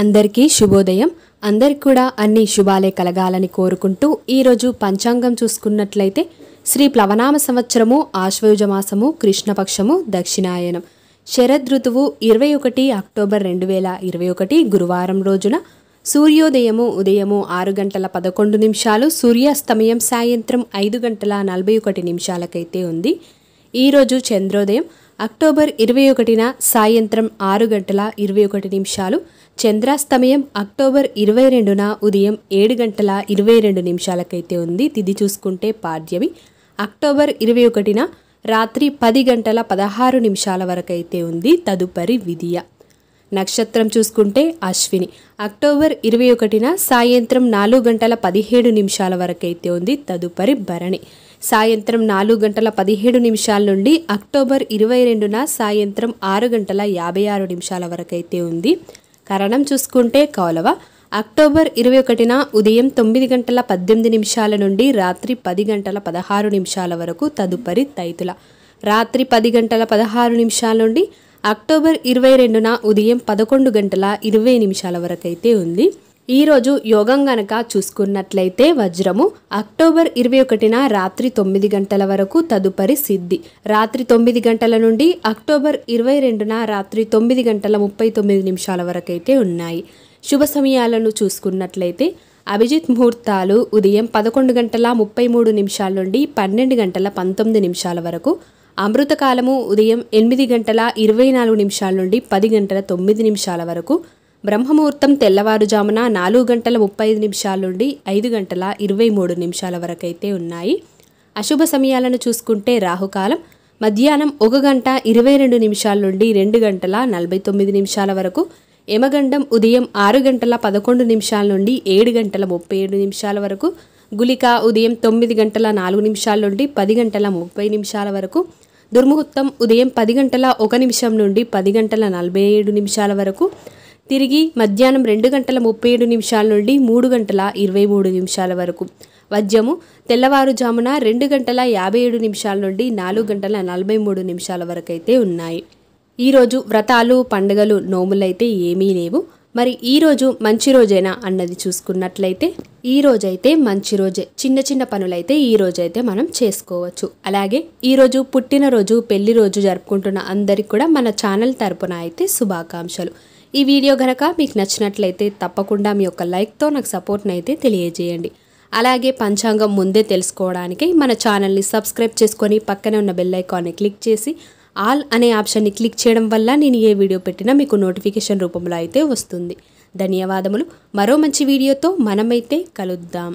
అందరికీ శుభోదయం అందరికి కూడా అన్ని శుభాలే కలగాలని కోరుకుంటూ ఈరోజు పంచాంగం చూసుకున్నట్లయితే శ్రీ ప్లవనామ సంవత్సరము ఆశ్వయుజ మాసము కృష్ణపక్షము దక్షిణాయనం శరదృతువు ఇరవై ఒకటి అక్టోబర్ రెండు వేల ఇరవై ఒకటి గురువారం రోజున సూర్యోదయము ఉదయము ఆరు గంటల పదకొండు నిమిషాలు సూర్యాస్తమయం సాయంత్రం ఐదు గంటల నలభై ఒకటి నిమిషాలకైతే ఉంది ఈరోజు చంద్రోదయం అక్టోబర్ ఇరవై ఒకటిన సాయంత్రం ఆరు గంటల ఇరవై ఒకటి నిమిషాలు చంద్రాస్తమయం అక్టోబర్ ఇరవై రెండున ఉదయం ఏడు గంటల ఇరవై రెండు నిమిషాలకైతే ఉంది తిది చూసుకుంటే పాడ్యమి అక్టోబర్ ఇరవై ఒకటిన రాత్రి పది గంటల పదహారు నిమిషాల వరకైతే ఉంది తదుపరి విధియ నక్షత్రం చూసుకుంటే అశ్విని అక్టోబర్ ఇరవై ఒకటిన సాయంత్రం నాలుగు గంటల పదిహేడు నిమిషాల వరకైతే ఉంది తదుపరి భరణి సాయంత్రం నాలుగు గంటల పదిహేడు నిమిషాల నుండి అక్టోబర్ ఇరవై రెండున సాయంత్రం ఆరు గంటల యాభై ఆరు నిమిషాల వరకైతే ఉంది కరణం చూసుకుంటే కౌలవ అక్టోబర్ ఇరవై ఒకటిన ఉదయం తొమ్మిది గంటల పద్దెనిమిది నిమిషాల నుండి రాత్రి పది గంటల పదహారు నిమిషాల వరకు తదుపరి తైతుల రాత్రి పది గంటల పదహారు నిమిషాల నుండి అక్టోబర్ ఇరవై రెండున ఉదయం పదకొండు గంటల ఇరవై నిమిషాల వరకైతే ఉంది ఈరోజు యోగం గనక చూసుకున్నట్లయితే వజ్రము అక్టోబర్ ఇరవై ఒకటిన రాత్రి తొమ్మిది గంటల వరకు తదుపరి సిద్ధి రాత్రి తొమ్మిది గంటల నుండి అక్టోబర్ ఇరవై రెండున రాత్రి తొమ్మిది గంటల ముప్పై తొమ్మిది నిమిషాల వరకైతే ఉన్నాయి శుభ సమయాలను చూసుకున్నట్లయితే అభిజిత్ ముహూర్తాలు ఉదయం పదకొండు గంటల ముప్పై మూడు నిమిషాల నుండి పన్నెండు గంటల పంతొమ్మిది నిమిషాల వరకు అమృతకాలము ఉదయం ఎనిమిది గంటల ఇరవై నాలుగు నిమిషాల నుండి పది గంటల తొమ్మిది నిమిషాల వరకు బ్రహ్మముహూర్తం తెల్లవారుజామున నాలుగు గంటల ముప్పై ఐదు నిమిషాల నుండి ఐదు గంటల ఇరవై మూడు నిమిషాల అయితే ఉన్నాయి అశుభ సమయాలను చూసుకుంటే రాహుకాలం మధ్యాహ్నం ఒక గంట ఇరవై రెండు నిమిషాల నుండి రెండు గంటల నలభై తొమ్మిది నిమిషాల వరకు యమగండం ఉదయం ఆరు గంటల పదకొండు నిమిషాల నుండి ఏడు గంటల ముప్పై ఏడు నిమిషాల వరకు గులిక ఉదయం తొమ్మిది గంటల నాలుగు నిమిషాల నుండి పది గంటల ముప్పై నిమిషాల వరకు దుర్ముహూర్తం ఉదయం పది గంటల ఒక నిమిషం నుండి పది గంటల నలభై ఏడు నిమిషాల వరకు తిరిగి మధ్యాహ్నం రెండు గంటల ముప్పై ఏడు నిమిషాల నుండి మూడు గంటల ఇరవై మూడు నిమిషాల వరకు వజ్యము తెల్లవారుజామున రెండు గంటల యాభై ఏడు నిమిషాల నుండి నాలుగు గంటల నలభై మూడు నిమిషాల వరకు అయితే ఉన్నాయి ఈరోజు వ్రతాలు పండుగలు నోములైతే ఏమీ లేవు మరి ఈరోజు మంచి రోజేనా అన్నది చూసుకున్నట్లయితే ఈ రోజైతే మంచి రోజే చిన్న చిన్న పనులైతే ఈ రోజైతే మనం చేసుకోవచ్చు అలాగే ఈరోజు పుట్టినరోజు పెళ్లి రోజు జరుపుకుంటున్న అందరికి కూడా మన ఛానల్ తరపున అయితే శుభాకాంక్షలు ఈ వీడియో గనక మీకు నచ్చినట్లయితే తప్పకుండా మీ యొక్క లైక్తో నాకు సపోర్ట్ని అయితే తెలియజేయండి అలాగే పంచాంగం ముందే తెలుసుకోవడానికి మన ఛానల్ని సబ్స్క్రైబ్ చేసుకొని పక్కనే ఉన్న బెల్లైకాన్ని క్లిక్ చేసి ఆల్ అనే ఆప్షన్ని క్లిక్ చేయడం వల్ల నేను ఏ వీడియో పెట్టినా మీకు నోటిఫికేషన్ రూపంలో అయితే వస్తుంది ధన్యవాదములు మరో మంచి వీడియోతో మనమైతే కలుద్దాం